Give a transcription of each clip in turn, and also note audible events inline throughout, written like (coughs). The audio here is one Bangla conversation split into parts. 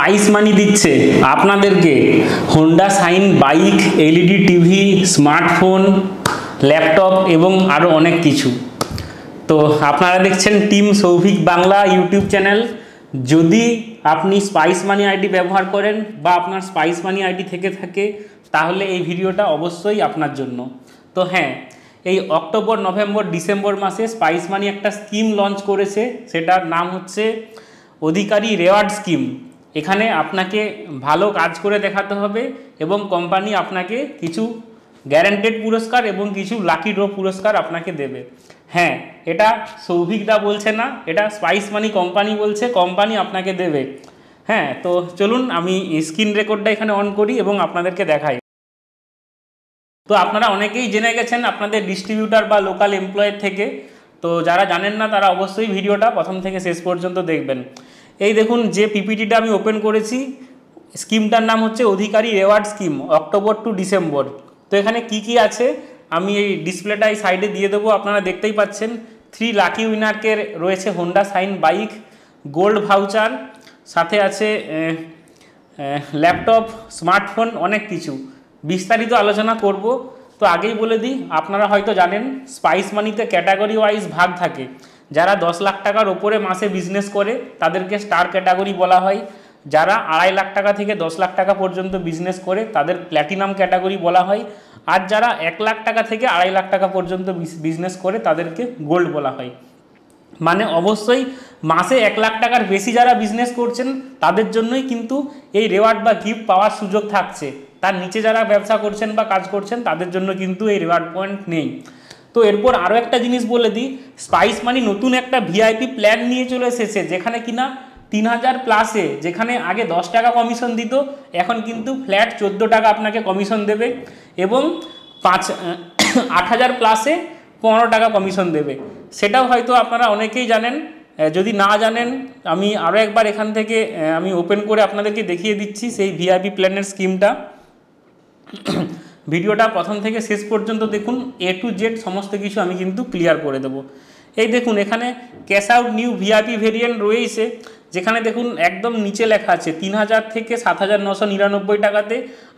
প্রাইস মানি দিচ্ছে আপনাদেরকে Honda Shine bike LED TV smartphone laptop এবং আরও অনেক কিছু তো আপনারা দেখছেন team Souvik Bangla YouTube channel যদি আপনি স্পাইস মানি আইডি ব্যবহার করেন বা আপনার স্পাইস মানি আইডি থেকে থাকে তাহলে এই ভিডিওটা অবশ্যই আপনার জন্য তো হ্যাঁ এই অক্টোবর নভেম্বর ডিসেম্বর মাসে স্পাইস মানি একটা স্কিম লঞ্চ করেছে সেটার নাম হচ্ছে অধিকারী রেওয়ার্ড স্কিম এখানে আপনাকে ভালো কাজ করে দেখাতে হবে এবং কোম্পানি আপনাকে কিছু গ্যারান্টেড পুরস্কার এবং কিছু লাকি ড্র পুরস্কার আপনাকে দেবে হ্যাঁ এটা সৌভিকদা বলছে না এটা স্পাইস মানি কোম্পানি বলছে কোম্পানি আপনাকে দেবে হ্যাঁ তো চলুন আমি স্ক্রিন রেকর্ডটা এখানে অন করি এবং আপনাদেরকে দেখাই তো আপনারা অনেকেই জেনে গেছেন আপনাদের ডিস্ট্রিবিউটার বা লোকাল এমপ্লয়ের থেকে তো যারা জানেন না তারা অবশ্যই ভিডিওটা প্রথম থেকে শেষ পর্যন্ত দেখবেন এই দেখুন যে পিপিটিটা আমি ওপেন করেছি স্কিমটার নাম হচ্ছে Adhikari reward scheme October to December তো এখানে কি কি আছে আমি এই ডিসপ্লেটা এই সাইডে দিয়ে দেবো আপনারা দেখতেই পাচ্ছেন থ্রি লাকি উইনারকে রয়েছে Honda Shine bike gold voucher সাথে আছে ল্যাপটপ স্মার্টফোন অনেক কিছু বিস্তারিত আলোচনা করব তো আগেই বলে দিই আপনারা হয়তো জানেন স্পাইস মানিতে ক্যাটাগরি ওয়াইজ ভাগ থাকে যারা দশ লাখ টাকার ওপরে মাসে বিজনেস করে তাদেরকে স্টার ক্যাটাগরি বলা হয় যারা আড়াই লাখ টাকা থেকে দশ লাখ টাকা পর্যন্ত বিজনেস করে তাদের প্ল্যাটিনাম ক্যাটাগরি বলা হয় আর যারা এক লাখ টাকা থেকে আড়াই লাখ টাকা পর্যন্ত বিজনেস করে তাদেরকে গোল্ড বলা হয় মানে অবশ্যই মাসে এক লাখ টাকার বেশি যারা বিজনেস করছেন তাদের জন্যই কিন্তু এই রেওয়ার্ড বা গিফট পাওয়ার সুযোগ থাকছে তার নিচে যারা ব্যবসা করছেন বা কাজ করছেন তাদের জন্য কিন্তু এই রেওয়ার্ড পয়েন্ট নেই তো এরপর আরও একটা জিনিস বলে দিই স্পাইস মানি নতুন একটা ভিআইপি প্ল্যান নিয়ে চলে এসেছে যেখানে কিনা তিন হাজার প্লাসে যেখানে আগে দশ টাকা কমিশন দিত এখন কিন্তু ফ্ল্যাট চোদ্দো টাকা আপনাকে কমিশন দেবে এবং পাঁচ (coughs) আট হাজার প্লাসে পনেরো টাকা কমিশন দেবে সেটাও হয়তো আপনারা অনেকেই জানেন যদি না জানেন আমি আরও একবার এখান থেকে আমি ওপেন করে আপনাদেরকে দেখিয়ে দিচ্ছি সেই ভিআইপি প্ল্যানের স্কিমটা ভিডিওটা প্রথম থেকে শেষ পর্যন্ত দেখুন এ টু জেড সমস্ত কিছু আমি কিন্তু ক্লিয়ার করে দেবো এই দেখুন এখানে cash out new VIP variant রয়েছে যেখানে দেখুন একদম নিচে লেখা আছে তিন হাজার থেকে সাত হাজার নশো নিরানব্বই টাকাতে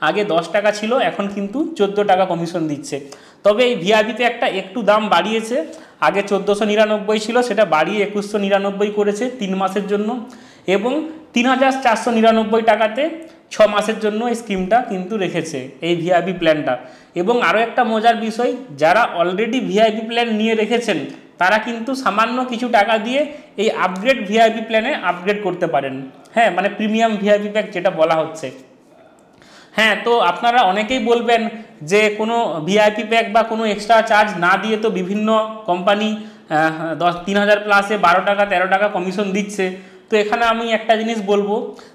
আগে দশ টাকা ছিল এখন কিন্তু চোদ্দো টাকা কমিশন দিচ্ছে তবে এই ভিআইপিতে একটা একটু দাম বাড়িয়েছে আগে চোদ্দোশো নিরানব্বই ছিল সেটা বাড়িয়ে একুশশো নিরানব্বই করেছে তিন মাসের জন্য এবং তিন হাজার চারশো নিরানব্বই টাকাতে ছ মাসের জন্য এই স্কিমটা কিন্তু রেখেছে এই ভিআইপি প্ল্যানটা এবং আরও একটা মজার বিষয় যারা অলরেডি ভিআইপি প্ল্যান নিয়ে রেখেছেন তারা কিন্তু সামান্য কিছু টাকা দিয়ে এই আপগ্রেড ভিআইপি প্ল্যানে আপগ্রেড করতে পারেন হ্যাঁ মানে প্রিমিয়াম ভিআইপি প্যাক যেটা বলা হচ্ছে হ্যাঁ তো আপনারা অনেকেই বলবেন যে কোনো ভিআইপি প্যাক বা কোনো এক্সট্রা চার্জ না দিয়ে তো বিভিন্ন কোম্পানি দশ তিন হাজার প্লাসে বারো টাকা তেরো টাকা কমিশন দিচ্ছে তো এখানে আমি একটা জিনিস বলবো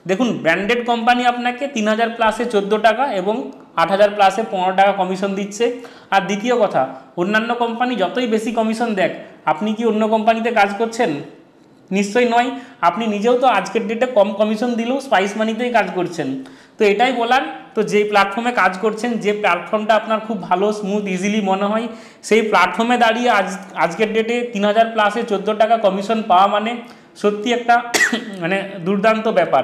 দেখুন ব্র্যান্ডেড কোম্পানি আপনাকে তিন হাজার প্লাসে চোদ্দো টাকা এবং আট হাজার প্লাসে পনেরো টাকা কমিশন দিচ্ছে আর দ্বিতীয় কথা অন্যান্য কোম্পানি যতই বেশি কমিশন দেখ আপনি কি অন্য কোম্পানিতে কাজ করছেন নিশ্চয়ই নয় আপনি নিজেও তো আজকের ডেটে কম কমিশন দিলেও স্পাইস মানিতেই কাজ করছেন তো এটাই বলার তো যে প্ল্যাটফর্মে কাজ করছেন যে প্ল্যাটফর্মটা আপনার খুব ভালো স্মুথ ইজিলি মনে হয় সেই প্ল্যাটফর্মে দাঁড়িয়ে আজ আজকের ডেটে তিন হাজার প্লাসে চোদ্দো টাকা কমিশন পাওয়া মানে সত্যি একটা (coughs) মানে দুর্দান্ত ব্যাপার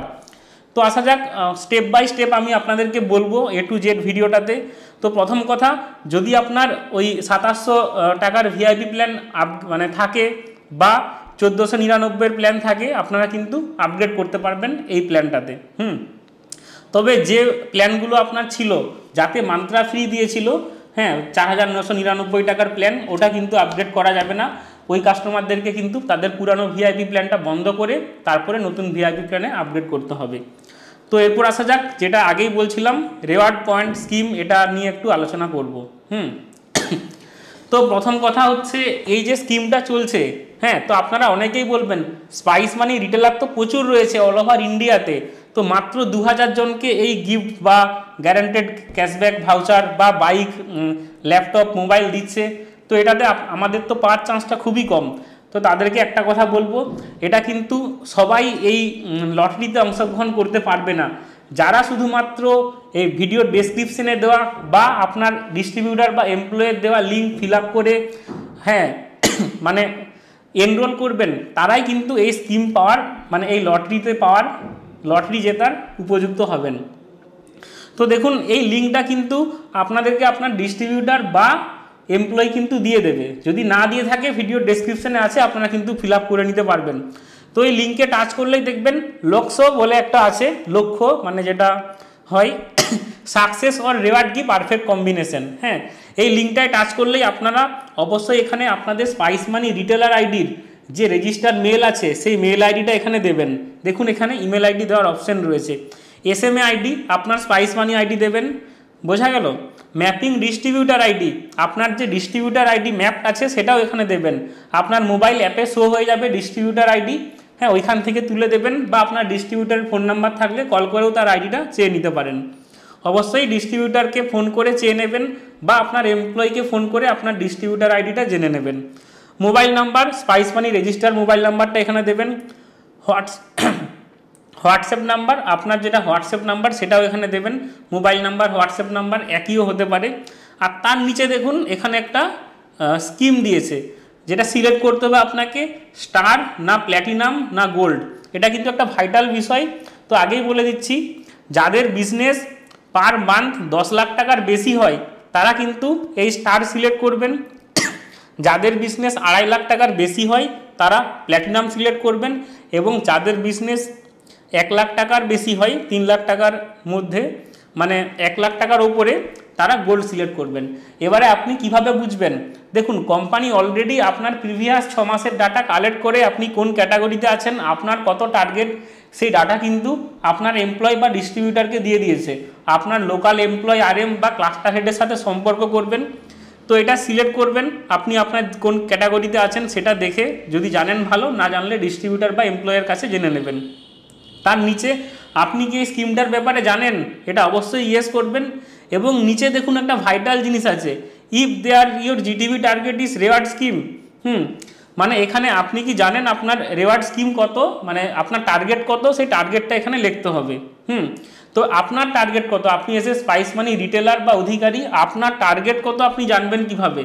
তো আসা যাক স্টেপ বাই স্টেপ আমি আপনাদেরকে বলবো এ টু জেড ভিডিওটাতে তো প্রথম কথা যদি আপনার ওই সাতাশশো টাকার ভিআইপি প্ল্যান আপ মানে থাকে বা চোদ্দোশো নিরানব্বইয়ের প্ল্যান থাকে আপনারা কিন্তু আপগ্রেড করতে পারবেন এই প্ল্যানটাতে হুম তবে যে প্ল্যানগুলো আপনার ছিল যাতে মান্ত্রা ফ্রি দিয়েছিল হ্যাঁ চার হাজার নশো নিরানব্বই টাকার প্ল্যান ওটা কিন্তু আপগ্রেড করা যাবে না ওই কাস্টমারদেরকে কিন্তু তাদের পুরানো ভিআইপি প্ল্যানটা বন্ধ করে তারপরে নতুন ভিআইপি প্ল্যানে আপগ্রেড করতে হবে তো এরপর আসা যাক যেটা আগেই বলছিলাম রেওয়ার্ড পয়েন্ট স্কিম এটা নিয়ে একটু আলোচনা করব হুম তো প্রথম কথা হচ্ছে এই যে স্কিমটা চলছে হ্যাঁ তো আপনারা অনেকেই বলবেন স্পাইস মানি রিটেলার তো প্রচুর রয়েছে অল ওভার ইন্ডিয়াতে তো মাত্র দু জনকে এই গিফট বা গ্যারান্টেড ক্যাশব্যাক ভাউচার বা বাইক ল্যাপটপ মোবাইল দিচ্ছে তো এটাতে আমাদের তো পাওয়ার চান্সটা খুবই কম তো তাদেরকে একটা কথা বলবো এটা কিন্তু সবাই এই লটারিতে অংশগ্রহণ করতে পারবে না যারা শুধুমাত্র এই ভিডিও ডেসক্রিপশনে দেওয়া বা আপনার ডিস্ট্রিবিউটার বা এমপ্লয়ের দেওয়া লিঙ্ক ফিল করে হ্যাঁ (coughs) মানে এনরোল করবেন তারাই কিন্তু এই স্কিম পাওয়ার মানে এই লটারিতে পাওয়ার লটারি জেতার উপযুক্ত হবেন তো দেখুন এই লিঙ্কটা কিন্তু আপনাদেরকে আপনার ডিস্ট্রিবিউটার বা এমপ্লয় কিন্তু দিয়ে দেবে যদি না দিয়ে থাকে ভিডিও ডেসক্রিপশানে আছে আপনারা কিন্তু ফিল করে নিতে পারবেন তো এই লিঙ্কে টাচ করলেই দেখবেন লক্ষ্য বলে একটা আছে লক্ষ্য মানে যেটা হয় সাকসেস অর রেওয়ার্ড কি পারফেক্ট কম্বিনেশন হ্যাঁ এই লিঙ্কটায় টাচ করলেই আপনারা অবশ্যই এখানে আপনাদের স্পাইস মানি রিটেলার আইডির যে রেজিস্টার মেল আছে সেই মেল আইডিটা এখানে দেবেন দেখুন এখানে ইমেল আইডি দেওয়ার অপশন রয়েছে এস আইডি আপনার স্পাইস মানি আইডি দেবেন বোঝা গেল ম্যাপিং ডিস্ট্রিবিউটার আইডি আপনার যে ডিস্ট্রিবিউটার আইডি ম্যাপ আছে সেটাও এখানে দেবেন আপনার মোবাইল অ্যাপে শো হয়ে যাবে ডিস্ট্রিবিউটার আইডি হ্যাঁ ওইখান থেকে তুলে দেবেন বা আপনার ডিস্ট্রিবিউটারের ফোন নাম্বার থাকলে কল করেও তার আইডিটা চেয়ে নিতে পারেন অবশ্যই ডিস্ট্রিবিউটারকে ফোন করে চেয়ে নেবেন বা আপনার এমপ্লয়িকে ফোন করে আপনার ডিস্ট্রিবিউটার আইডিটা জেনে নেবেন mobile number Spice Money register mobile নাম্বারটা এখানে দেবেন হোয়াটস হোয়াটসঅ্যাপ নাম্বার আপনার যেটা হোয়াটসঅ্যাপ নাম্বার সেটাও এখানে দেবেন মোবাইল নাম্বার হোয়াটসঅ্যাপ নাম্বার একইও হতে পারে আর তার নিচে দেখুন এখানে একটা স্কিম দিয়েছে যেটা সিলেক্ট করতে হবে আপনাকে স্টার না প্ল্যাটিনাম না গোল্ড এটা কিন্তু একটা ভাইটাল বিষয় তো আগেই বলে দিচ্ছি যাদের বিজনেস পার মান্থ দশ লাখ টাকার বেশি হয় তারা কিন্তু এই স্টার সিলেক্ট করবেন যাদের বিজনেস আড়াই লাখ টাকার বেশি হয় তারা প্ল্যাটিনাম সিলেক্ট করবেন এবং যাদের বিজনেস এক লাখ টাকার বেশি হয় তিন লাখ টাকার মধ্যে মানে এক লাখ টাকার ওপরে তারা গোল্ড সিলেক্ট করবেন এবারে আপনি কিভাবে বুঝবেন দেখুন কোম্পানি অলরেডি আপনার প্রিভিয়াস ছ মাসের ডাটা কালেক্ট করে আপনি কোন ক্যাটাগরিতে আছেন আপনার কত টার্গেট সেই ডাটা কিন্তু আপনার এমপ্লয় বা ডিস্ট্রিবিউটারকে দিয়ে দিয়েছে আপনার লোকাল এমপ্লয় এম বা ক্লাস্টার হেডের সাথে সম্পর্ক করবেন তো এটা সিলেক্ট করবেন আপনি আপনার কোন ক্যাটাগরিতে আছেন সেটা দেখে যদি জানেন ভালো না জানলে ডিস্ট্রিবিউটার বা এমপ্লয়ের কাছে জেনে নেবেন তার নিচে আপনি কি এই স্কিমটার ব্যাপারে জানেন এটা অবশ্যই ইয়েস করবেন এবং নিচে দেখুন একটা ভাইটাল জিনিস আছে if they are your GTV target is reward scheme hmm মানে এখানে আপনি কি জানেন আপনার রেওয়ার্ড স্কিম কত মানে আপনার টার্গেট কত সেই টার্গেটটা এখানে লিখতে হবে হুম তো আপনার টার্গেট কত আপনি এসে স্পাইস মানি রিটেলার বা অধিকারী আপনার টার্গেট কত আপনি জানবেন কিভাবে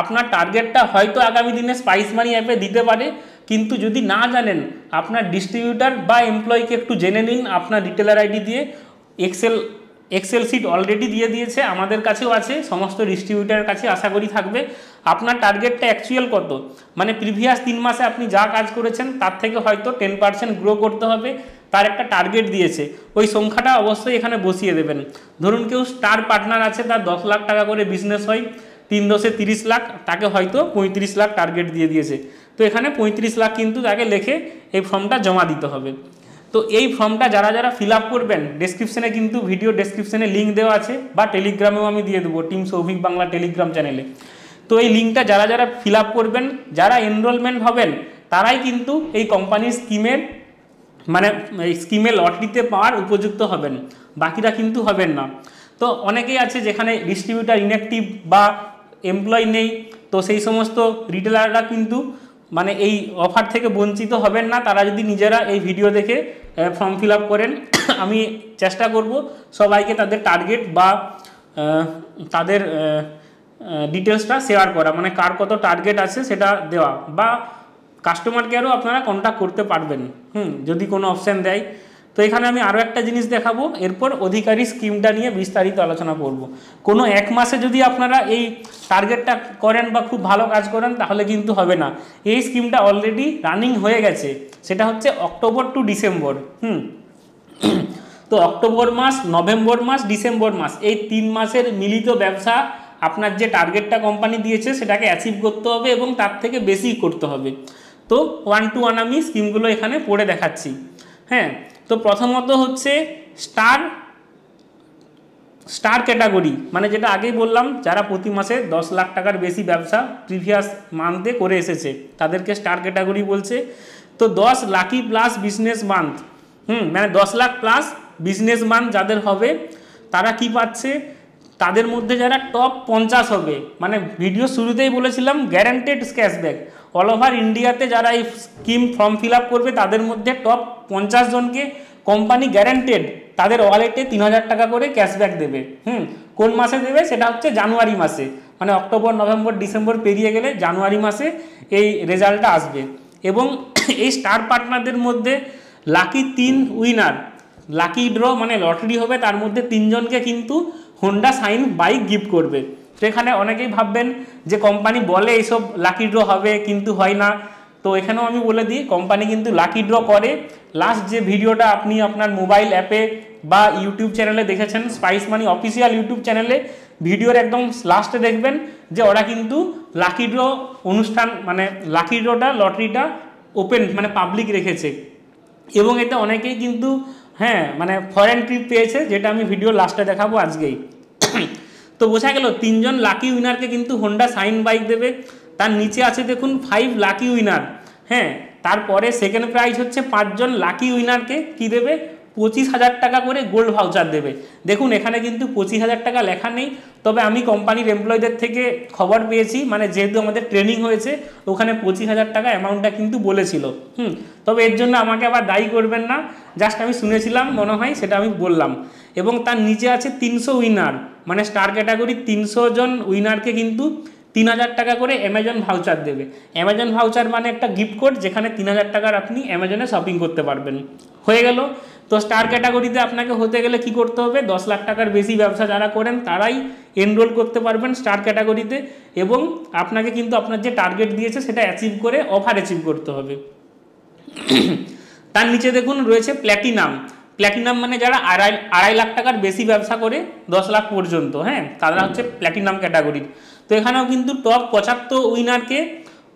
আপনার টার্গেটটা হয়তো আগামী দিনে স্পাইস মানি অ্যাপে দিতে পারে কিন্তু যদি না জানেন আপনার ডিস্ট্রিবিউটার বা এমপ্লয়িকে একটু জেনে নিন আপনার রিটেলার আইডি দিয়ে এক্সেল এক্সেল সিট অলরেডি দিয়ে দিয়েছে আমাদের কাছেও আছে সমস্ত ডিস্ট্রিবিউটারের কাছে আশা করি থাকবে আপনার টার্গেটটা অ্যাকচুয়াল কত মানে প্রিভিয়াস তিন মাসে আপনি যা কাজ করেছেন তার থেকে হয়তো টেন পার্সেন্ট গ্রো করতে হবে তার একটা টার্গেট দিয়েছে ওই সংখ্যাটা অবশ্যই এখানে বসিয়ে দেবেন ধরুন কেউ স্টার পার্টনার আছে তার দশ লাখ টাকা করে বিজনেস হয় তিন দশে তিরিশ লাখ তাকে হয়তো পঁয়ত্রিশ লাখ টার্গেট দিয়ে দিয়েছে তো এখানে পঁয়ত্রিশ লাখ কিন্তু তাকে লেখে এই ফর্মটা জমা দিতে হবে তো এই ফর্মটা যারা যারা ফিল করবেন ডেসক্রিপশানে কিন্তু ভিডিও ডেসক্রিপশানে লিঙ্ক দেওয়া আছে বা টেলিগ্রামেও আমি দিয়ে দেবো টিম সৌভিক বাংলা টেলিগ্রাম চ্যানেলে তো এই লিঙ্কটা যারা যারা ফিল করবেন যারা এনরোলমেন্ট হবেন তারাই কিন্তু এই কোম্পানির স্কিমের মানে স্কিমে লটারিতে পাওয়ার উপযুক্ত হবেন বাকিরা কিন্তু হবেন না তো অনেকেই আছে যেখানে ডিস্ট্রিবিউটার ইনঅ্যাক্টিভ বা এমপ্লয় নেই তো সেই সমস্ত রিটেলাররা কিন্তু মানে এই অফার থেকে বঞ্চিত হবেন না তারা যদি নিজেরা এই ভিডিও দেখে ফর্ম ফিল করেন (coughs) আমি চেষ্টা করব সবাইকে তাদের টার্গেট বা তাদের ডিটেলসটা শেয়ার করা মানে কার কত টার্গেট আছে সেটা দেওয়া বা কাস্টমার কেয়ারও আপনারা কন্ট্যাক্ট করতে পারবেন হুম যদি কোনো অপশান দেয় তো এখানে আমি আরও একটা জিনিস দেখাবো এরপর অধিকারী স্কিমটা নিয়ে বিস্তারিত আলোচনা করব। কোনো এক মাসে যদি আপনারা এই টার্গেটটা করেন বা খুব ভালো কাজ করেন তাহলে কিন্তু হবে না এই স্কিমটা অলরেডি রানিং হয়ে গেছে সেটা হচ্ছে অক্টোবর টু ডিসেম্বর হুম তো অক্টোবর মাস নভেম্বর মাস ডিসেম্বর মাস এই তিন মাসের মিলিত ব্যবসা আপনার যে টার্গেটটা কোম্পানি দিয়েছে সেটাকে অ্যাচিভ করতে হবে এবং তার থেকে বেশি করতে হবে তো ওয়ান টু ওয়ান আমি স্কিমগুলো এখানে পড়ে দেখাচ্ছি হ্যাঁ তো প্রথমত হচ্ছে স্টার স্টার ক্যাটাগরি মানে যেটা আগেই বললাম যারা প্রতি মাসে দশ লাখ টাকার বেশি ব্যবসা প্রিভিয়াস মান্থে করে এসেছে তাদেরকে স্টার ক্যাটাগরি বলছে তো দশ লাখই প্লাস বিজনেস মান্থ হুম মানে দশ লাখ প্লাস বিজনেস মান্থ যাদের হবে তারা কি পাচ্ছে তাদের মধ্যে যারা টপ পঞ্চাশ হবে মানে ভিডিও শুরুতেই বলেছিলাম গ্যারান্টেড ক্যাশব্যাক অল ওভার ইন্ডিয়াতে যারা এই স্কিম ফর্ম ফিল করবে তাদের মধ্যে টপ পঞ্চাশ জনকে কোম্পানি গ্যারান্টেড তাদের ওয়ালেটে তিন হাজার টাকা করে ক্যাশব্যাক দেবে হুম কোন মাসে দেবে সেটা হচ্ছে জানুয়ারি মাসে মানে অক্টোবর নভেম্বর ডিসেম্বর পেরিয়ে গেলে জানুয়ারি মাসে এই রেজাল্টটা আসবে এবং এই স্টার পার্টনারদের মধ্যে লাকি তিন উইনার লাকি ড্র মানে লটারি হবে তার মধ্যে তিনজনকে কিন্তু হোন্ডা সাইন বাইক গিফট করবে তো এখানে অনেকেই ভাববেন যে কোম্পানি বলে এইসব লাকি ড্র হবে কিন্তু হয় না তো এখানেও আমি বলে দিই কোম্পানি কিন্তু লাকি ড্র করে লাস্ট যে ভিডিওটা আপনি আপনার মোবাইল অ্যাপে বা ইউটিউব চ্যানেলে দেখেছেন স্পাইস মানি অফিসিয়াল ইউটিউব চ্যানেলে ভিডিওর একদম লাস্টে দেখবেন যে ওরা কিন্তু লাকি ড্র অনুষ্ঠান মানে লাকি ড্রটা লটারিটা ওপেন মানে পাবলিক রেখেছে এবং এটা অনেকেই কিন্তু হ্যাঁ মানে ফরেন ট্রিপ পেয়েছে যেটা আমি ভিডিও লাস্টে দেখাবো আজকেই তো বোঝা গেল তিনজন লাকি উইনারকে কিন্তু হোন্ডা সাইন বাইক দেবে তার নিচে আছে দেখুন ফাইভ লাকি উইনার হ্যাঁ তারপরে সেকেন্ড প্রাইজ হচ্ছে পাঁচজন লাকি উইনারকে কি দেবে পঁচিশ হাজার টাকা করে গোল্ড ভাউচার দেবে দেখুন এখানে কিন্তু পঁচিশ হাজার টাকা লেখা নেই তবে আমি কোম্পানির এমপ্লয়ীদের থেকে খবর পেয়েছি মানে যেহেতু আমাদের ট্রেনিং হয়েছে ওখানে পঁচিশ হাজার টাকা অ্যামাউন্টটা কিন্তু বলেছিল হুম তবে এর জন্য আমাকে আবার দায়ী করবেন না জাস্ট আমি শুনেছিলাম মনে হয় সেটা আমি বললাম এবং তার নিচে আছে তিনশো উইনার মানে স্টার ক্যাটাগরি তিনশো জন উইনারকে কিন্তু তিন হাজার টাকা করে অ্যামাজন ভাউচার দেবে অ্যামাজন ভাউচার মানে একটা গিফট কোড যেখানে তিন হাজার টাকার আপনি অ্যামাজনে শপিং করতে পারবেন হয়ে গেল তো স্টার ক্যাটাগরিতে আপনাকে হতে গেলে কি করতে হবে দশ লাখ টাকার বেশি ব্যবসা যারা করেন তারাই এনরোল করতে পারবেন স্টার ক্যাটাগরিতে এবং আপনাকে কিন্তু আপনার যে টার্গেট দিয়েছে সেটা অ্যাচিভ করে অফার অ্যাচিভ করতে হবে তার নিচে দেখুন রয়েছে প্ল্যাটিনাম প্ল্যাটিনাম মানে যারা আড়াই আড়াই লাখ টাকার বেশি ব্যবসা করে দশ লাখ পর্যন্ত হ্যাঁ তারা হচ্ছে প্ল্যাটিনাম ক্যাটাগরির তো এখানেও কিন্তু টপ পঁচাত্তর উইনারকে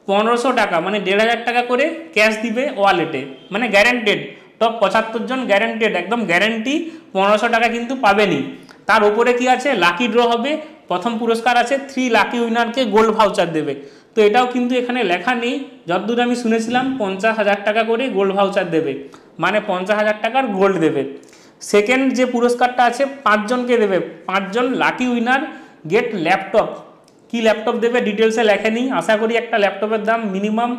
পনেরোশো টাকা মানে দেড় হাজার টাকা করে ক্যাশ দিবে ওয়ালেটে মানে গ্যারান্টেড টপ পঁচাত্তর জন গ্যারান্টেড একদম গ্যারান্টি পনেরোশো টাকা কিন্তু পাবেনি তার উপরে কি আছে লাকি ড্র হবে প্রথম পুরস্কার আছে থ্রি লাকি উইনারকে গোল্ড ভাউচার দেবে তো এটাও কিন্তু এখানে লেখা নেই যতদূর আমি শুনেছিলাম পঞ্চাশ হাজার টাকা করে গোল্ড ভাউচার দেবে মানে পঞ্চাশ হাজার টাকার গোল্ড দেবে সেকেন্ড যে পুরস্কারটা আছে পাঁচজনকে দেবে পাঁচজন লাকি উইনার গেট ল্যাপটপ কি ল্যাপটপ দেবে ডিটেলসে লেখেনি আশা করি একটা ল্যাপটপের দাম মিনিমাম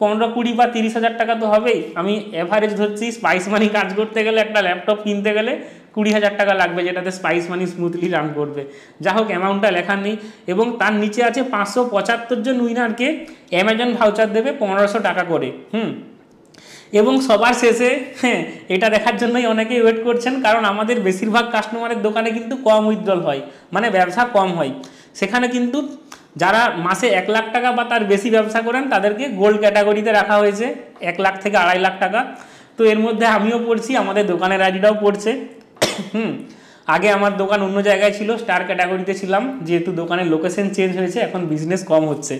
পনেরো কুড়ি বা তিরিশ হাজার টাকা তো হবেই আমি অ্যাভারেজ ধরছি স্পাইস মানি কাজ করতে গেলে একটা ল্যাপটপ কিনতে গেলে কুড়ি হাজার টাকা লাগবে যেটাতে স্পাইস মানি স্মুথলি রান করবে যা হোক অ্যামাউন্টটা লেখার নেই এবং তার নিচে আছে পাঁচশো পঁচাত্তর জন উইনারকে অ্যামাজন ভাউচার দেবে পনেরোশো টাকা করে হুম এবং সবার শেষে হ্যাঁ এটা দেখার জন্যই অনেকেই ওয়েট করছেন কারণ আমাদের বেশিরভাগ কাস্টমারের দোকানে কিন্তু কম উইথড্রল হয় মানে ব্যবসা কম হয় সেখানে কিন্তু যারা মাসে এক লাখ টাকা বা তার বেশি ব্যবসা করেন তাদেরকে গোল্ড ক্যাটাগরিতে রাখা হয়েছে এক লাখ থেকে আড়াই লাখ টাকা তো এর মধ্যে আমিও পড়ছি আমাদের দোকানের আইডিটাও পড়ছে হুম আগে আমার দোকান অন্য জায়গায় ছিল স্টার ক্যাটাগরিতে ছিলাম যেহেতু দোকানের লোকেশন চেঞ্জ হয়েছে এখন বিজনেস কম হচ্ছে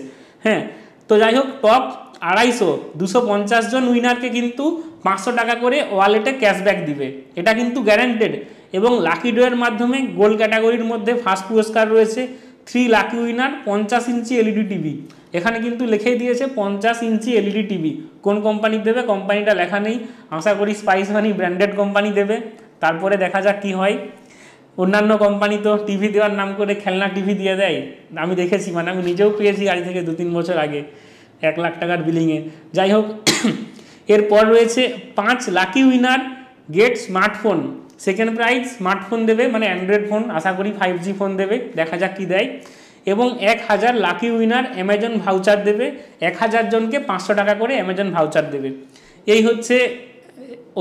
হ্যাঁ তো যাই হোক টপ আড়াইশো দুশো পঞ্চাশ জন উইনারকে কিন্তু পাঁচশো টাকা করে ওয়ালেটে ক্যাশব্যাক দিবে এটা কিন্তু গ্যারান্টেড এবং লাকি ডোয়ের মাধ্যমে গোল্ড ক্যাটাগরির মধ্যে ফার্স্ট পুরস্কার রয়েছে থ্রি লাকি উইনার পঞ্চাশ ইঞ্চি এলইডি টিভি e এখানে কিন্তু লিখেই দিয়েছে পঞ্চাশ ইঞ্চি এলইডি টিভি e কোন কোম্পানি দেবে কোম্পানিটা লেখা নেই আশা করি স্পাইস মানি ব্র্যান্ডেড কোম্পানি দেবে তারপরে দেখা যাক কি হয় অন্যান্য কোম্পানি তো টিভি দেওয়ার নাম করে খেলনা টিভি দিয়ে দেয় আমি দেখেছি মানে আমি নিজেও পেয়েছি গাড়ি থেকে দু তিন বছর আগে এক লাখ টাকার বিলিংয়ে যাই হোক (coughs) এরপর রয়েছে পাঁচ lucky winner get smartphone second prize smartphone দেবে মানে অ্যান্ড্রয়েড ফোন আশা করি ফাইভ জি ফোন দেবে দেখা যাক কী দেয় এবং এক হাজার লাকি উইনার অ্যামাজন ভাউচার দেবে এক হাজার জনকে পাঁচশো টাকা করে অ্যামাজন ভাউচার দেবে এই হচ্ছে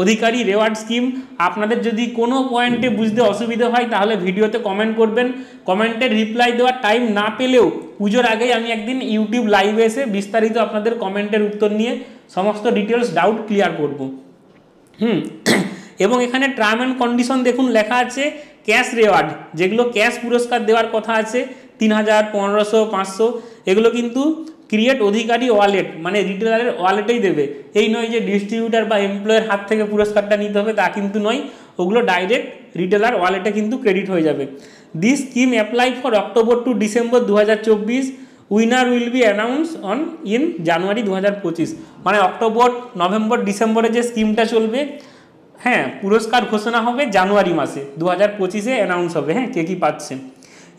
অধিকারী রেওয়ার্ড স্কিম আপনাদের যদি কোনো পয়েন্টে বুঝতে অসুবিধা হয় তাহলে ভিডিওতে কমেন্ট করবেন কমেন্টের রিপ্লাই দেওয়ার টাইম না পেলেও পুজোর আগেই আমি একদিন ইউটিউব লাইভে এসে বিস্তারিত আপনাদের কমেন্টের উত্তর নিয়ে সমস্ত ডিটেলস ডাউট ক্লিয়ার করব হুম (coughs) এবং এখানে টার্ম অ্যান্ড কন্ডিশন দেখুন লেখা আছে ক্যাশ রেওয়ার্ড যেগুলো ক্যাশ পুরস্কার দেওয়ার কথা আছে তিন হাজার পনেরোশো পাঁচশো এগুলো কিন্তু ক্রিয়েট অধিকারী ওয়ালেট মানে রিটেলারের ওয়ালেটেই দেবে এই নয় যে ডিস্ট্রিবিউটার বা এমপ্লয়ের হাত থেকে পুরস্কারটা নিতে হবে তা কিন্তু নয় ওগুলো ডাইরেক্ট রিটেলার ওয়ালেটে কিন্তু ক্রেডিট হয়ে যাবে this scheme apply for October to December the winner will be announce on in January দু মানে অক্টোবর নভেম্বর ডিসেম্বরে যে স্কিমটা চলবে হ্যাঁ পুরস্কার ঘোষণা হবে জানুয়ারি মাসে দু হাজার পঁচিশে অ্যানাউন্স হবে হ্যাঁ কে কী পাচ্ছে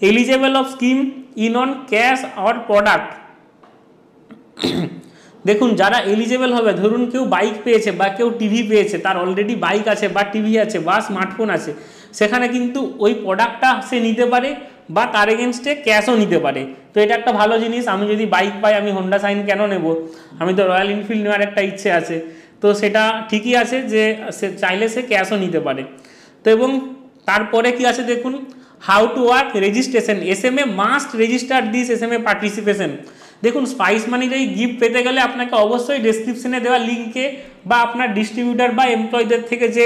eligible of scheme in on cash our product দেখুন যারা এলিজেবল হবে ধরুন কেউ বাইক পেয়েছে বা কেউ টিভি পেয়েছে তার অলরেডি বাইক আছে বা টিভি আছে বা স্মার্টফোন আছে সেখানে কিন্তু ওই প্রোডাক্টটা সে নিতে পারে বা তার এগেনস্টে ক্যাশও নিতে পারে তো এটা একটা ভালো জিনিস আমি যদি বাইক পাই আমি হোন্ডা সাইন কেন নেব আমি তো রয়্যাল এনফিল্ড নেওয়ার একটা ইচ্ছে আছে তো সেটা ঠিকই আছে যে সে চাইলে সে ক্যাশও নিতে পারে তো এবং তারপরে কি আছে দেখুন how to work registration S M A must register this S M A participation দেখুন স্পাইস মানির এই গিফট পেতে গেলে আপনাকে অবশ্যই ডেসক্রিপশনে দেওয়া লিঙ্কে বা আপনার ডিস্ট্রিবিউটার বা এমপ্লয়ীদের থেকে যে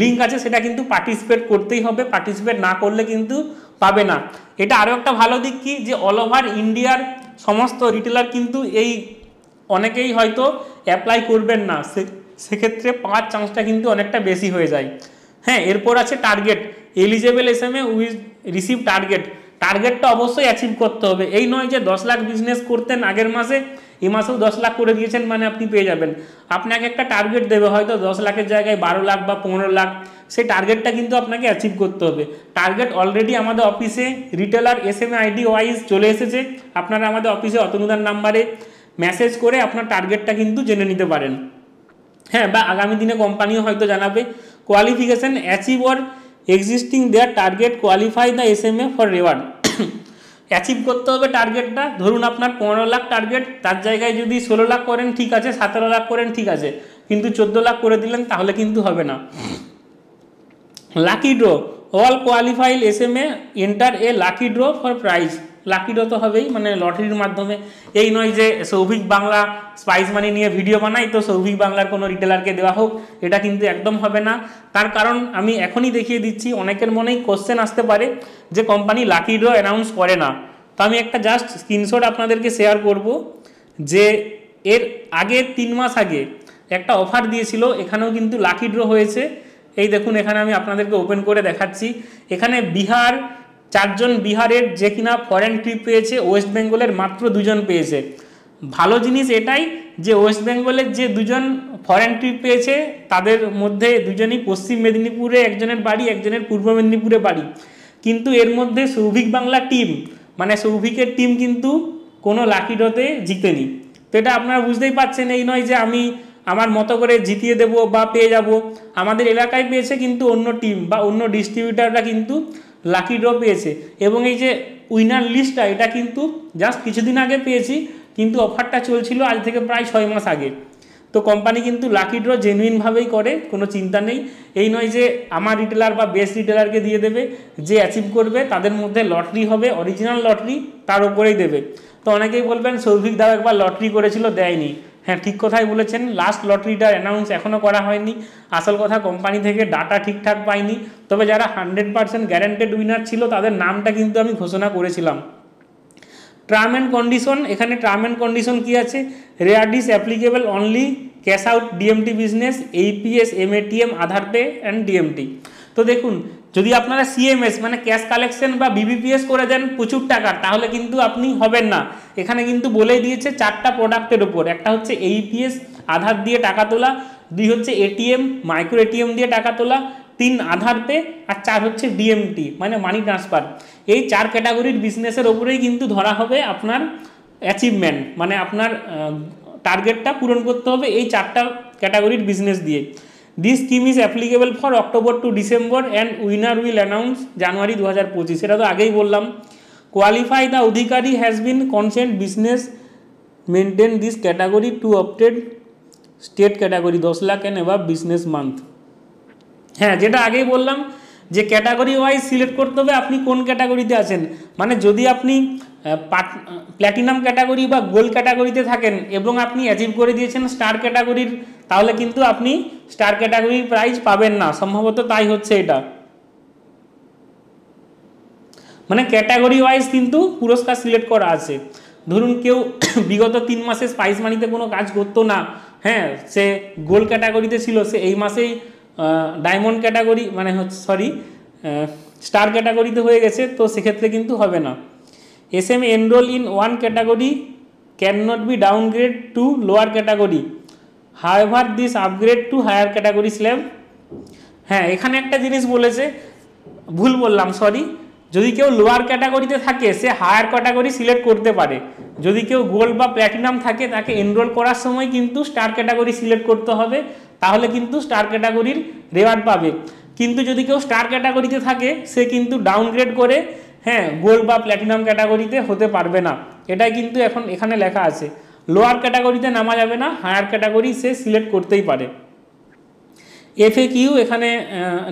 লিঙ্ক আছে সেটা কিন্তু পার্টিসিপেট করতেই হবে পার্টিসিপেট না করলে কিন্তু পাবে না এটা আরও একটা ভালো দিক কি যে অল ওভার ইন্ডিয়ার সমস্ত রিটেলার কিন্তু এই অনেকেই হয়তো অ্যাপ্লাই করবেন না সেক্ষেত্রে পাওয়ার চান্সটা কিন্তু অনেকটা বেশি হয়ে যায় হ্যাঁ এরপর আছে target eligible S M A wise receive target টার্গেটটা অবশ্যই অ্যাচিভ করতে হবে এই নয় যে দশ লাখ বিজনেস করতেন আগের মাসে এই মাসেও দশ লাখ করে দিয়েছেন মানে আপনি পেয়ে যাবেন আপনাকে একটা টার্গেট দেবে হয়তো দশ লাখের জায়গায় বারো লাখ বা পনেরো লাখ সেই টার্গেটটা কিন্তু আপনাকে অ্যাচিভ করতে হবে টার্গেট অলরেডি আমাদের অফিসে retailer S M ID wise চলে এসেছে আপনারা আমাদের অফিসে অতনুদার নাম্বারে মেসেজ করে আপনার টার্গেটটা কিন্তু জেনে নিতে পারেন হ্যাঁ বা আগামী দিনে কোম্পানিও হয়তো জানাবে qualification achieve or existing their target qualify the S M A for reward achieve করতে হবে টার্গেটটা ধরুন আপনার পনেরো লাখ টার্গেট তার জায়গায় যদি ষোলো লাখ করেন ঠিক আছে সতেরো লাখ করেন ঠিক আছে কিন্তু চোদ্দো লাখ করে দিলেন তাহলে কিন্তু হবে না lucky draw all qualified S M A enter a lucky draw for prize লাকিরও তো হবেই মানে লটারির মাধ্যমে এই নয় যে সৌভিক বাংলা স্পাইস মানি নিয়ে ভিডিও বানাই তো সৌভিক বাংলার কোনো রিটেলারকে দেওয়া হোক এটা কিন্তু একদম হবে না তার কারণ আমি এখনই দেখিয়ে দিচ্ছি অনেকের মনেই কোশ্চেন আসতে পারে যে কোম্পানি লাকিরও অ্যানাউন্স করে না তো আমি একটা জাস্ট স্ক্রিনশট আপনাদেরকে শেয়ার করব যে এর আগে তিন মাস আগে একটা অফার দিয়েছিল এখানেও কিন্তু লাকি ড্র হয়েছে এই দেখুন এখানে আমি আপনাদেরকে ওপেন করে দেখাচ্ছি এখানে বিহার চারজন বিহারের যে কিনা ফরেন ট্রিপ পেয়েছে ওয়েস্ট বেঙ্গলের মাত্র দুজন পেয়েছে ভালো জিনিস এটাই যে ওয়েস্ট বেঙ্গলের যে দুজন ফরেন ট্রিপ পেয়েছে তাদের মধ্যে দুজনই পশ্চিম মেদিনীপুরে একজনের বাড়ি একজনের পূর্ব মেদিনীপুরে বাড়ি কিন্তু এর মধ্যে সৌভিক বাংলা টিম মানে সৌভিকের টিম কিন্তু কোনো লাকি ডোতে জিতেনি তো এটা আপনারা বুঝতেই পাচ্ছেন এই নয় যে আমি আমার মতো করে জিতিয়ে দেব বা পেয়ে যাব আমাদের এলাকায় পেয়েছে কিন্তু অন্য টিম বা অন্য ডিস্ট্রিবিউটাররা কিন্তু লাকি ড্র পেয়েছে এবং এই যে উইনার লিস্টটা এটা কিন্তু জাস্ট কিছুদিন আগে পেয়েছি কিন্তু অফারটা চলছিল আজ থেকে প্রায় ছয় মাস আগে তো কোম্পানি কিন্তু লাকি ড্র জেনুইনভাবেই করে কোনো চিন্তা নেই এই নয় যে আমার রিটেলার বা বেস্ট রিটেলারকে দিয়ে দেবে যে অ্যাচিভ করবে তাদের মধ্যে লটারি হবে অরিজিনাল লটারি তার উপরেই দেবে তো অনেকেই বলবেন সৌভিক দাও একবার লটারি করেছিল দেয়নি হ্যাঁ ঠিক কথাই বলেছেন লাস্ট লটারিটার অ্যানাউন্স এখনও করা হয়নি আসল কথা কোম্পানি থেকে ডাটা ঠিকঠাক পাইনি তবে যারা হান্ড্রেড পার্সেন্ট গ্যারান্টেড উইনার ছিল তাদের নামটা কিন্তু আমি ঘোষণা করেছিলাম টার্ম অ্যান্ড কন্ডিশন এখানে টার্ম অ্যান্ড কন্ডিশন কী আছে rewards applicable only cash out DMT business AEPS ATM Aadhaar pay and DMT তো দেখুন যদি আপনারা সিএমএস মানে ক্যাশ কালেকশন বা বিবিপিএস করে দেন প্রচুর টাকার তাহলে কিন্তু আপনি হবেন না এখানে কিন্তু বলে দিয়েছে চারটা প্রোডাক্টের উপর একটা হচ্ছে এইপিএস আধার দিয়ে টাকা তোলা দুই হচ্ছে এটিএম মাইক্রো এটিএম দিয়ে টাকা তোলা তিন আধার পে আর চার হচ্ছে ডিএমটি মানে মানি ট্রান্সফার এই চার ক্যাটাগরির বিজনেসের ওপরেই কিন্তু ধরা হবে আপনার অ্যাচিভমেন্ট মানে আপনার টার্গেটটা পূরণ করতে হবে এই চারটা ক্যাটাগরির বিজনেস দিয়ে this scheme is applicable for October to December and winner will announce January দু হাজার পঁচিশ সেটা তো আগেই বললাম কোয়ালিফাই দ্য অধিকারী has been consent business maintain this category to opted state category দশ lakh and above business month হ্যাঁ যেটা আগেই বললাম যে ক্যাটাগরি ওয়াইজ সিলেক্ট করতে হবে আপনি কোন ক্যাটাগরিতে আছেন মানে যদি আপনি প্ল্যাটিনাম ক্যাটাগরি বা গোল্ড ক্যাটাগরিতে থাকেন এবং আপনি অ্যাচিভ করে দিয়েছেন স্টার ক্যাটাগরির তাহলে কিন্তু আপনি স্টার ক্যাটাগরির প্রাইজ পাবেন না সম্ভবত তাই হচ্ছে এটা মানে ক্যাটাগরি ওয়াইজ কিন্তু পুরস্কার সিলেক্ট করা আছে ধরুন কেউ (coughs) বিগত তিন মাসে স্পাইস মানিতে কোনো কাজ করতো না হ্যাঁ সে গোল ক্যাটাগরিতে ছিল সে এই মাসেই ডায়মন্ড ক্যাটাগরি মানে হচ্ছে সরি স্টার ক্যাটাগরিতে হয়ে গেছে তো সেক্ষেত্রে কিন্তু হবে না S M enrol in one category can not be downgrade to lower category however this upgrade to higher category slab হ্যাঁ এখানে একটা জিনিস বলেছে ভুল বললাম সরি যদি কেউ লোয়ার ক্যাটাগরিতে থাকে সে হায়ার ক্যাটাগরি সিলেক্ট করতে পারে যদি কেউ গোল্ড বা প্ল্যাটিনাম থাকে তাকে এনরোল করার সময় কিন্তু স্টার ক্যাটাগরি সিলেক্ট করতে হবে তাহলে কিন্তু স্টার ক্যাটাগরির রেওয়ার্ড পাবে কিন্তু যদি কেউ স্টার ক্যাটাগরিতে থাকে সে কিন্তু ডাউনগ্রেড করে হ্যাঁ গোল্ড বা প্ল্যাটিনাম ক্যাটাগরিতে হতে পারবে না এটাই কিন্তু এখন এখানে লেখা আছে লোয়ার ক্যাটাগরিতে নামা যাবে না হায়ার ক্যাটাগরি সে সিলেক্ট করতেই পারে এফএ কিউ এখানে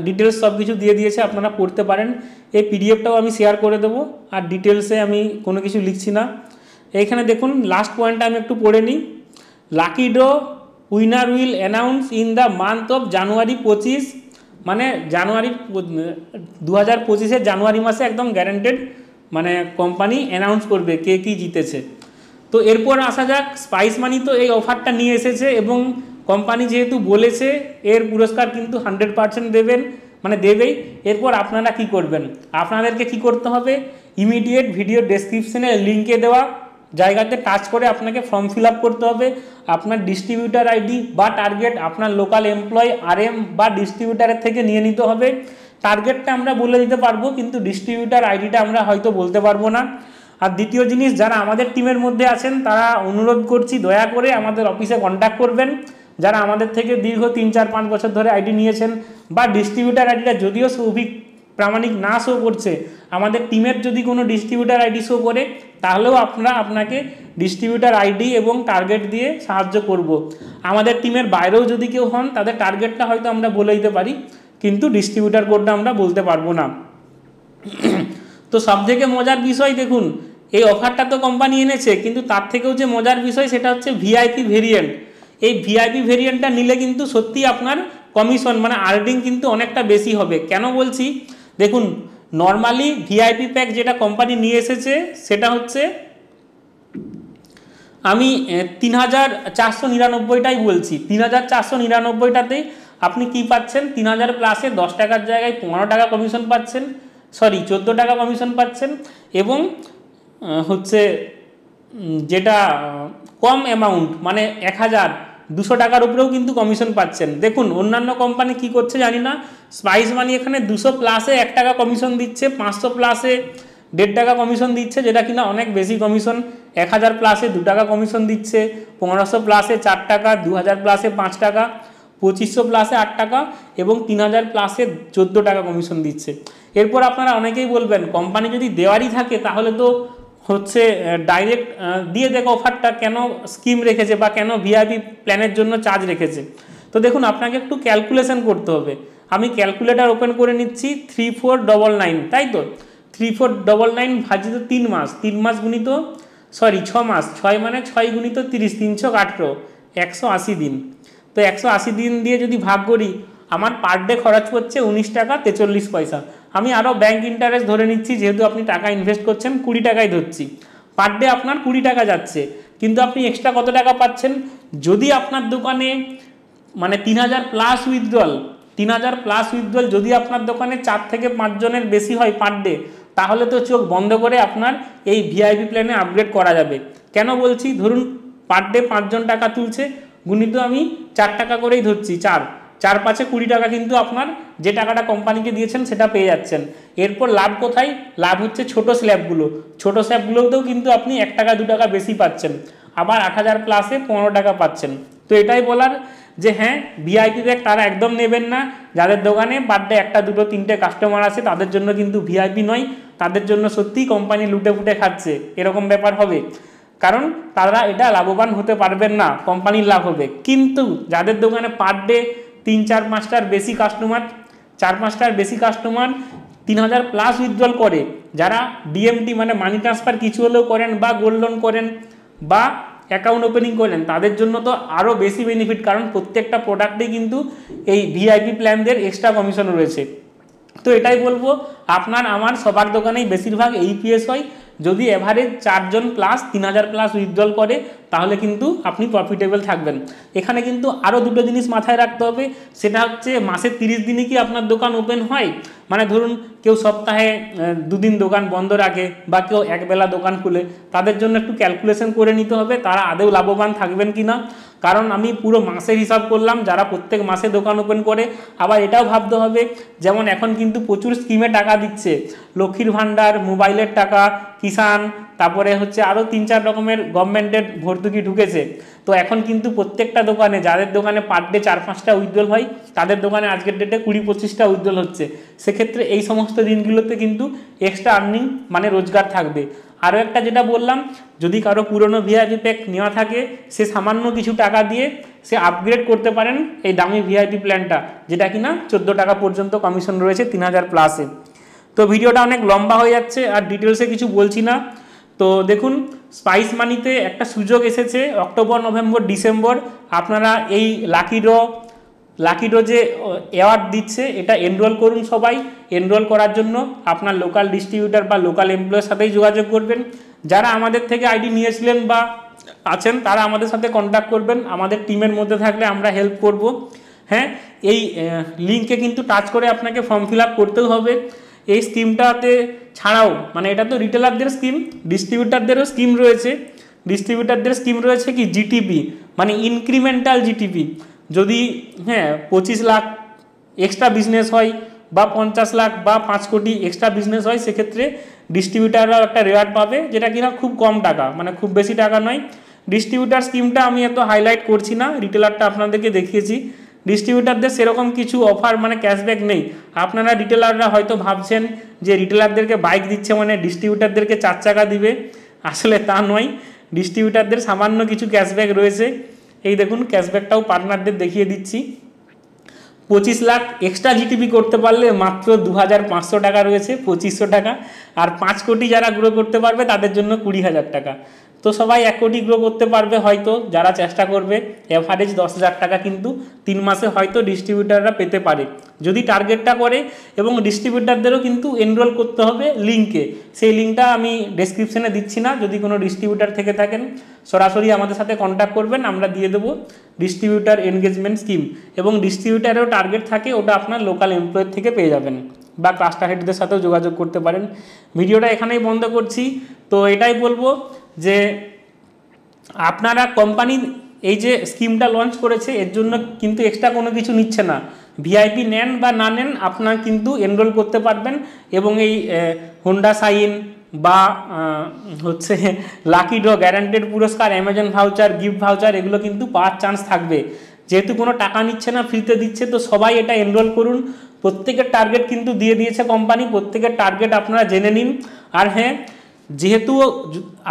ডিটেলস সব কিছু দিয়ে দিয়েছে আপনারা পড়তে পারেন এই পিডিএফটাও আমি শেয়ার করে দেবো আর ডিটেলসে আমি কোনো কিছু লিখছি না এখানে দেখুন লাস্ট পয়েন্টটা আমি একটু পড়ে নিই lucky draw winner will announce in the month of January পঁচিশ মানে জানুয়ারির দু হাজার পঁচিশে জানুয়ারি মাসে একদম গ্যারান্টেড মানে কোম্পানি অ্যানাউন্স করবে কে কী জিতেছে তো এরপর আসা যাক স্পাইস মানি তো এই অফারটা নিয়ে এসেছে এবং কোম্পানি যেহেতু বলেছে এর পুরস্কার কিন্তু হান্ড্রেড পার্সেন্ট দেবেন মানে দেবেই এরপর আপনারা কি করবেন আপনাদেরকে কি করতে হবে ইমিডিয়েট ভিডিও ডেসক্রিপশনে লিঙ্কে দেওয়া জায়গাতে টাচ করে আপনাকে ফর্ম ফিল করতে হবে আপনার ডিস্ট্রিবিউটার আইডি বা টার্গেট আপনার লোকাল এমপ্লয় আরএম বা ডিস্ট্রিবিউটারের থেকে নিয়ে নিতে হবে টার্গেটটা আমরা বলে দিতে পারবো কিন্তু ডিস্ট্রিবিউটার আইডিটা আমরা হয়তো বলতে পারবো না আর দ্বিতীয় জিনিস যারা আমাদের টিমের মধ্যে আছেন তারা অনুরোধ করছি দয়া করে আমাদের অফিসে কন্ট্যাক্ট করবেন যারা আমাদের থেকে দীর্ঘ তিন চার পাঁচ বছর ধরে আইডি নিয়েছেন বা ডিস্ট্রিবিউটার আইডিটা যদিও সৌভিক প্রামাণিক না শো করছে আমাদের টিমের যদি কোনো ডিস্ট্রিবিউটার আইডি শো করে তাহলেও আপনারা আপনাকে ডিস্ট্রিবিউটার আইডি এবং টার্গেট দিয়ে সাহায্য করব। আমাদের টিমের বাইরেও যদি কেউ হন তাদের টার্গেটটা হয়তো আমরা বলে দিতে পারি কিন্তু ডিস্ট্রিবিউটার কোডটা আমরা বলতে পারবো না তো সবথেকে মজার বিষয় দেখুন এই অফারটা তো কোম্পানি এনেছে কিন্তু তার থেকেও যে মজার বিষয় সেটা হচ্ছে ভিআইপি ভেরিয়েন্ট এই ভিআইপি ভেরিয়েন্টটা নিলে কিন্তু সত্যি আপনার কমিশন মানে আর্নিং কিন্তু অনেকটা বেশি হবে কেন বলছি দেখুন নর্মালি ভিআইপি প্যাক যেটা কোম্পানি নিয়ে এসেছে সেটা হচ্ছে আমি তিন হাজার চারশো নিরানব্বইটাই বলছি তিন হাজার চারশো নিরানব্বইটাতেই আপনি কি পাচ্ছেন তিন হাজার প্লাসে দশ টাকার জায়গায় পনেরো টাকা কমিশন পাচ্ছেন সরি চোদ্দো টাকা কমিশন পাচ্ছেন এবং হচ্ছে যেটা কম অ্যামাউন্ট মানে এক হাজার দুশো টাকার উপরেও কিন্তু কমিশন পাচ্ছেন দেখুন অন্যান্য কোম্পানি কি করছে জানি না স্পাইস মানি এখানে দুশো প্লাসে এক টাকা কমিশন দিচ্ছে পাঁচশো প্লাসে দেড় টাকা কমিশন দিচ্ছে যেটা কিনা অনেক বেশি কমিশন এক হাজার প্লাসে দু টাকা কমিশন দিচ্ছে পনেরোশো প্লাসে চার টাকা দু হাজার প্লাসে পাঁচ টাকা পঁচিশশো প্লাসে আট টাকা এবং তিন হাজার প্লাসে চোদ্দো টাকা কমিশন দিচ্ছে এরপর আপনারা অনেকেই বলবেন কোম্পানি যদি দেওয়ারই থাকে তাহলে তো হচ্ছে ডাইরেক্ট দিয়ে দেখ অফারটা কেন স্কিম রেখেছে বা কেন ভিআইপি প্ল্যানের জন্য চার্জ রেখেছে তো দেখুন আপনাকে একটু ক্যালকুলেশন করতে হবে আমি ক্যালকুলেটার ওপেন করে নিচ্ছি থ্রি ফোর ডবল নাইন তাই তো থ্রি ফোর ডবল নাইন ভাজিত তিন মাস তিন মাস গুণিত সরি ছ মাস ছয় মানে ছয় গুণিত তিরিশ তিনশো আঠেরো একশো আশি দিন তো একশো আশি দিন দিয়ে যদি ভাগ করি আমার পার ডে খরচ হচ্ছে উনিশ টাকা তেচল্লিশ পয়সা আমি আরও ব্যাংক ইন্টারেস্ট ধরে নিচ্ছি যেহেতু আপনি টাকা ইনভেস্ট করছেন কুড়ি টাকায় ধরছি পার ডে আপনার কুড়ি টাকা যাচ্ছে কিন্তু আপনি এক্সট্রা কত টাকা পাচ্ছেন যদি আপনার দোকানে মানে তিন হাজার প্লাস উইথড্রল তিন হাজার প্লাস উইথড্রল যদি আপনার দোকানে চার থেকে পাঁচজনের বেশি হয় পার ডে তাহলে তো চোখ বন্ধ করে আপনার এই ভিআইপি প্ল্যানে আপগ্রেড করা যাবে কেন বলছি ধরুন পার ডে পাঁচজন টাকা তুলছে গুণিত আমি চার টাকা করেই ধরছি চার চার পাঁচে কুড়ি টাকা কিন্তু আপনার যে টাকাটা কোম্পানিকে দিয়েছেন সেটা পেয়ে যাচ্ছেন এরপর লাভ কোথায় লাভ হচ্ছে ছোট স্ল্যাবগুলো ছোট স্ল্যাবগুলোতেও কিন্তু আপনি এক টাকা দু টাকা বেশি পাচ্ছেন আবার আট হাজার প্লাসে পনেরো টাকা পাচ্ছেন তো এটাই বলার যে হ্যাঁ ভিআইপি ব্যাগ তারা একদম নেবেন না যাদের দোকানে বার্থডে একটা দুটো তিনটে কাস্টমার আছে তাদের জন্য কিন্তু ভিআইপি নয় তাদের জন্য সত্যিই কোম্পানি লুটে ফুটে খাচ্ছে এরকম ব্যাপার হবে কারণ তারা এটা লাভবান হতে পারবেন না কোম্পানির লাভ হবে কিন্তু যাদের দোকানে পার ডে তিন চার মাসটার বেশি কাস্টমার চার মাসটার বেশি কাস্টমার তিন হাজার প্লাস উইথড্রল করে যারা ডিএমটি মানে মানি ট্রান্সফার কিছু হলেও করেন বা গোল্ড লোন করেন বা অ্যাকাউন্ট ওপেনিং করেন তাদের জন্য তো আরও বেশি বেনিফিট কারণ প্রত্যেকটা প্রোডাক্টেই কিন্তু এই ভিআইপি প্ল্যানদের এক্সট্রা কমিশন রয়েছে তো এটাই বলবো আপনার আমার সবার দোকানেই বেশিরভাগ এইপিএস e হয় যদি এভারেজ চারজন প্লাস তিন হাজার প্লাস উইথড্রল করে তাহলে কিন্তু আপনি প্রফিটেবল থাকবেন এখানে কিন্তু আরও দুটো জিনিস মাথায় রাখতে হবে সেটা হচ্ছে মাসে তিরিশ দিনে কি আপনার দোকান ওপেন হয় মানে ধরুন কেউ সপ্তাহে দুদিন দোকান বন্ধ রাখে বা কেউ একবেলা দোকান খুলে তাদের জন্য একটু ক্যালকুলেশন করে নিতে হবে তারা আদেও লাভবান থাকবেন কি না কারণ আমি পুরো মাসের হিসাব করলাম যারা প্রত্যেক মাসে দোকান ওপেন করে আবার এটাও ভাবতে হবে যেমন এখন কিন্তু প্রচুর স্কিমে টাকা দিচ্ছে লক্ষ্মীর ভাণ্ডার মোবাইলের টাকা কিষাণ তারপরে হচ্ছে আরও তিন চার রকমের গভর্নমেন্টের ভর্তুকি ঢুকেছে তো এখন কিন্তু প্রত্যেকটা দোকানে যাদের দোকানে পার ডে চার পাঁচটা উজ্জ্বল হয় তাদের দোকানে আজকের ডেটে কুড়ি পঁচিশটা উজ্জ্বল হচ্ছে সেক্ষেত্রে এই সমস্ত দিনগুলোতে কিন্তু এক্সট্রা আর্নিং মানে রোজগার থাকবে আরও একটা যেটা বললাম যদি কারো পুরনো ভিআইপি প্যাক নেওয়া থাকে সে সামান্য কিছু টাকা দিয়ে সে আপগ্রেড করতে পারেন এই দামি ভিআইপি প্ল্যানটা যেটা কি না চোদ্দো টাকা পর্যন্ত কমিশন রয়েছে তিন হাজার প্লাসে তো ভিডিওটা অনেক লম্বা হয়ে যাচ্ছে আর ডিটেলসে কিছু বলছি না তো দেখুন স্পাইস মানিতে একটা সুযোগ এসেছে অক্টোবর নভেম্বর ডিসেম্বর আপনারা এই লাকি ড্র লাকি ডোজে অ্যাওয়ার্ড দিচ্ছে এটা এনরোল করুন সবাই এনরোল করার জন্য আপনার লোকাল ডিস্ট্রিবিউটার বা লোকাল এমপ্লয়ের সাথেই যোগাযোগ করবেন যারা আমাদের থেকে আইডি নিয়েছিলেন বা আছেন তারা আমাদের সাথে কন্ট্যাক্ট করবেন আমাদের টিমের মধ্যে থাকলে আমরা হেল্প করব হ্যাঁ এই লিঙ্কে কিন্তু টাচ করে আপনাকে ফর্ম ফিল করতেও হবে এই স্কিমটাতে ছাড়াও মানে এটা তো রিটেলারদের স্কিম ডিস্ট্রিবিউটারদেরও স্কিম রয়েছে ডিস্ট্রিবিউটারদের স্কিম রয়েছে কি জিটিপি মানে ইনক্রিমেন্টাল জিটিপি যদি হ্যাঁ পঁচিশ লাখ এক্সট্রা বিজনেস হয় বা পঞ্চাশ লাখ বা পাঁচ কোটি এক্সট্রা বিজনেস হয় সেক্ষেত্রে ডিস্ট্রিবিউটাররাও একটা রেওয়ার্ড পাবে যেটা কিনা খুব কম টাকা মানে খুব বেশি টাকা নয় ডিস্ট্রিবিউটার স্কিমটা আমি এত হাইলাইট করছি না রিটেলারটা আপনাদেরকে দেখিয়েছি ডিস্ট্রিবিউটারদের সেরকম কিছু অফার মানে ক্যাশব্যাক নেই আপনারা রিটেলাররা হয়তো ভাবছেন যে রিটেলারদেরকে বাইক দিচ্ছে মানে ডিস্ট্রিবিউটারদেরকে চার চাকা দিবে আসলে তা নয় ডিস্ট্রিবিউটারদের সামান্য কিছু ক্যাশব্যাক রয়েছে এই দেখুন ক্যাশব্যাকটাও পার্টনারদের দেখিয়ে দিচ্ছি পঁচিশ লাখ এক্সট্রা জিটিপি করতে পারলে মাত্র দু টাকা রয়েছে পঁচিশশো টাকা আর পাঁচ কোটি যারা গ্রো করতে পারবে তাদের জন্য কুড়ি হাজার টাকা তো সবাই এক কোটি গ্রো করতে পারবে হয়তো যারা চেষ্টা করবে অ্যাভারেজ দশ হাজার টাকা কিন্তু তিন মাসে হয়তো ডিস্ট্রিবিউটাররা পেতে পারে যদি টার্গেটটা করে এবং ডিস্ট্রিবিউটারদেরও কিন্তু এনরোল করতে হবে লিঙ্কে সেই লিঙ্কটা আমি ডেসক্রিপশানে দিচ্ছি না যদি কোনো ডিস্ট্রিবিউটার থেকে থাকেন সরাসরি আমাদের সাথে কন্ট্যাক্ট করবেন আমরা দিয়ে দেবো ডিস্ট্রিবিউটার এনগেজমেন্ট স্কিম এবং ডিস্ট্রিবিউটারেও টার্গেট থাকে ওটা আপনার লোকাল এমপ্লয়ের থেকে পেয়ে যাবেন বা ক্লাস্টার হেডদের সাথেও যোগাযোগ করতে পারেন ভিডিওটা এখানেই বন্ধ করছি তো এটাই বলবো যে আপনারা কোম্পানি এই যে স্কিমটা লঞ্চ করেছে এর জন্য কিন্তু এক্সট্রা কোনো কিছু নিচ্ছে না ভিআইপি নেন বা না নেন আপনার কিন্তু এনরোল করতে পারবেন এবং এই হোন্ডা সাইন বা হচ্ছে লাকি ড্র গ্যারান্টেড পুরস্কার অ্যামাজন ভাউচার গিফট ভাউচার এগুলো কিন্তু পাওয়ার চান্স থাকবে যেহেতু কোনো টাকা নিচ্ছে না ফ্রিতে দিচ্ছে তো সবাই এটা এনরোল করুন প্রত্যেকের টার্গেট কিন্তু দিয়ে দিয়েছে কোম্পানি প্রত্যেকের টার্গেট আপনারা জেনে নিন আর হ্যাঁ যেহেতু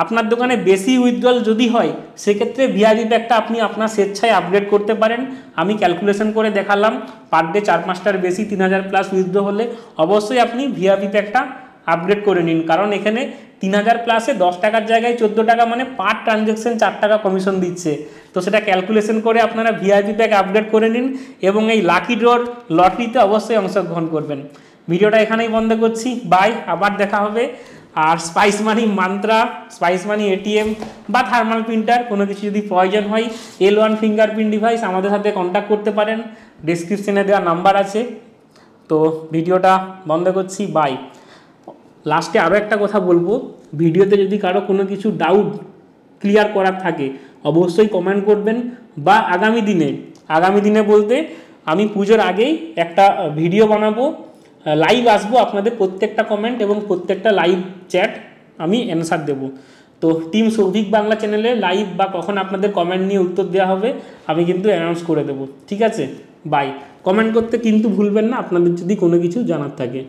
আপনার দোকানে বেশি উইথড্রল যদি হয় সেক্ষেত্রে ভিআইপি প্যাকটা আপনি আপনার স্বেচ্ছায় আপগ্রেড করতে পারেন আমি ক্যালকুলেশন করে দেখালাম পার ডে চার পাঁচটার বেশি তিন হাজার প্লাস উইথড্র হলে অবশ্যই আপনি ভিআইপি প্যাকটা আপগ্রেড করে নিন কারণ এখানে তিন হাজার প্লাসে দশ টাকার জায়গায় চোদ্দো টাকা মানে পার ট্রানজ্যাকশন চার টাকা কমিশন দিচ্ছে তো সেটা ক্যালকুলেশন করে আপনারা ভিআইপি প্যাক আপগ্রেড করে নিন এবং এই লাকি ড্রোর লটারিতে অবশ্যই অংশগ্রহণ করবেন ভিডিওটা এখানেই বন্ধ করছি বাই আবার দেখা হবে আর Spice Money Mantra Spice Money ATM বা থার্মাল প্রিন্টার কোনো কিছু যদি প্রয়োজন হয় L one fingerprint device আমাদের সাথে কন্ট্যাক্ট করতে পারেন ডিসক্রিপশানে দেওয়া নাম্বার আছে তো ভিডিওটা বন্ধ করছি বাই লাস্টে আরও একটা কথা বলবো ভিডিওতে যদি কারো কোনো কিছু ডাউট ক্লিয়ার করার থাকে অবশ্যই কমেন্ট করবেন বা আগামী দিনে আগামী দিনে বলতে আমি পুজোর আগেই একটা ভিডিও বানাবো লাইভ আসবো আপনাদের প্রত্যেকটা কমেন্ট এবং প্রত্যেকটা লাইভ চ্যাট আমি অ্যান্সার দেবো তো টিম সৌভিক বাংলা চ্যানেলে লাইভ বা কখন আপনাদের কমেন্ট নিয়ে উত্তর দেওয়া হবে আমি কিন্তু অ্যানাউন্স করে দেবো ঠিক আছে বাই কমেন্ট করতে কিন্তু ভুলবেন না আপনাদের যদি কোনো কিছু জানার থাকে